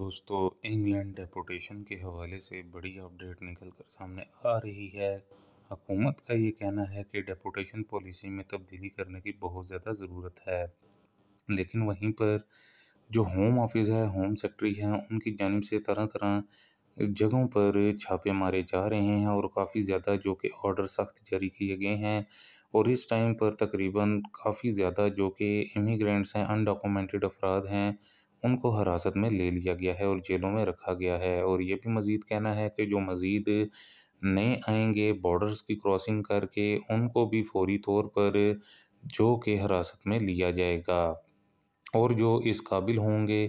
दोस्तों England deputation के हवाले से बड़ी अपडेट निकल कर सामने आ रही है हुकूमत का ये कहना है कि डेपोटेशन पॉलिसी में तब्दीली करने की बहुत ज़्यादा ज़रूरत है लेकिन वहीं पर जो होम ऑफिस है होम सेक्रेटरी हैं उनकी जानब से तरह तरह जगहों पर छापे मारे जा रहे हैं और काफ़ी ज़्यादा जो कि ऑर्डर सख्त जारी किए गए हैं और इस टाइम पर तकरीबन काफ़ी ज़्यादा जो कि इमिग्रेंट्स हैं अनडॉक्यूमेंटेड अफराद हैं उनको हिरासत में ले लिया गया है और जेलों में रखा गया है और ये भी मज़ीद कहना है कि जो मज़ीद नए आएंगे बॉर्डर्स की क्रॉसिंग करके उनको भी फौरी तौर पर जो कि हिरासत में लिया जाएगा और जो इस काबिल होंगे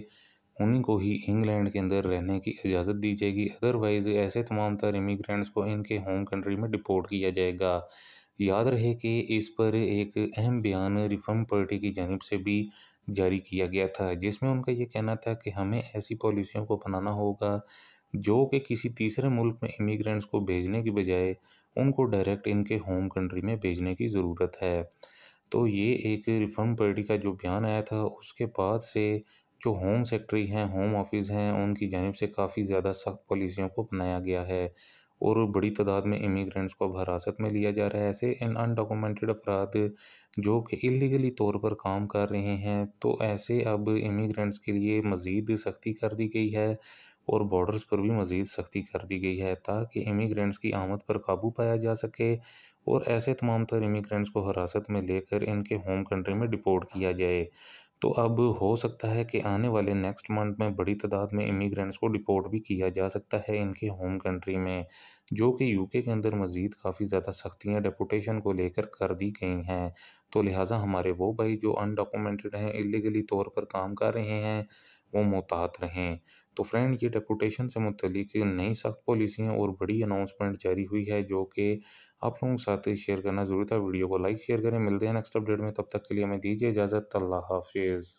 उन्हीं को ही इंग्लैंड के अंदर रहने की इजाज़त दी जाएगी अदरवाइज़ ऐसे तमाम तर इमिग्रेंट्स को इनके होम कंट्री में डिपोर्ट किया जाएगा याद रहे कि इस पर एक अहम बयान रिफॉर्म पार्टी की जानब से भी जारी किया गया था जिसमें उनका ये कहना था कि हमें ऐसी पॉलिसियों को अपनाना होगा जो कि किसी तीसरे मुल्क में इमिग्रेंट्स को भेजने की बजाय उनको डायरेक्ट इनके होम कंट्री में भेजने की ज़रूरत है तो ये एक रिफॉर्म पार्टी का जो बयान आया था उसके बाद से जो होम सेक्ट्री हैं होम ऑफिस हैं उनकी जानब से काफ़ी ज़्यादा सख्त पॉलिसियों को अपनाया गया है और बड़ी तादाद में इमिग्रेंट्स को अब हिरासत में लिया जा रहा है ऐसे इन अनडॉक्यूमेंटेड अफराद जो कि इलीगली तौर पर काम कर रहे हैं तो ऐसे अब इमिग्रेंट्स के लिए मज़ीद सख्ती कर दी गई है और बॉर्डर्स पर भी मज़ीद सख्ती कर दी गई है ताकि इमिग्रेंट्स की आमद पर काबू पाया जा सके और ऐसे तमाम तर इमिग्रेंट्स को हिरासत में लेकर इनके होम कंट्री में डिपोर्ट किया जाए तो अब हो सकता है कि आने वाले नेक्स्ट मंथ में बड़ी तादाद में इमिग्रेंट्स को डिपोर्ट भी किया जा सकता है इनके होम कंट्री में जो कि यूके के अंदर मज़ीद काफ़ी ज़्यादा सख्तियाँ डेपोटेशन को लेकर कर दी गई हैं तो लिहाजा हमारे वो भाई जो अनडॉक्यूमेंटेड हैं इलीगली तौर पर काम कर रहे हैं वो मुहतात रहें तो फ्रेंड ये डेपुटेशन से मुतलिक नई सख्त पॉलिसी हैं और बड़ी अनाउंसमेंट जारी हुई है जो कि आप लोगों के साथ शेयर करना ज़रूरी था वीडियो को लाइक शेयर करें मिलते हैं नेक्स्ट अपडेट में तब तक के लिए हमें दीजिए इजाज़त अल्लाह हाफिज़